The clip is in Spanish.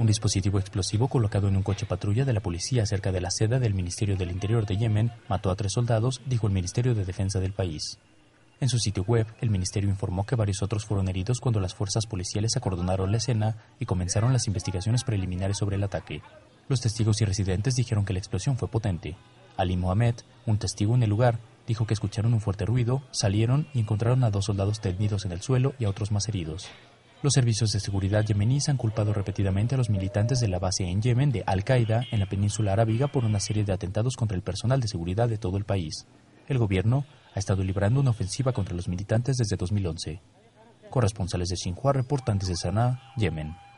un dispositivo explosivo colocado en un coche patrulla de la policía cerca de la sede del Ministerio del Interior de Yemen mató a tres soldados, dijo el Ministerio de Defensa del país. En su sitio web, el ministerio informó que varios otros fueron heridos cuando las fuerzas policiales acordonaron la escena y comenzaron las investigaciones preliminares sobre el ataque. Los testigos y residentes dijeron que la explosión fue potente. Ali Mohamed, un testigo en el lugar, dijo que escucharon un fuerte ruido, salieron y encontraron a dos soldados tendidos en el suelo y a otros más heridos. Los servicios de seguridad yemeníes han culpado repetidamente a los militantes de la base en Yemen de Al-Qaeda en la península arábiga por una serie de atentados contra el personal de seguridad de todo el país. El gobierno ha estado librando una ofensiva contra los militantes desde 2011. Corresponsales de Xinhua reportantes de Sanaa, Yemen.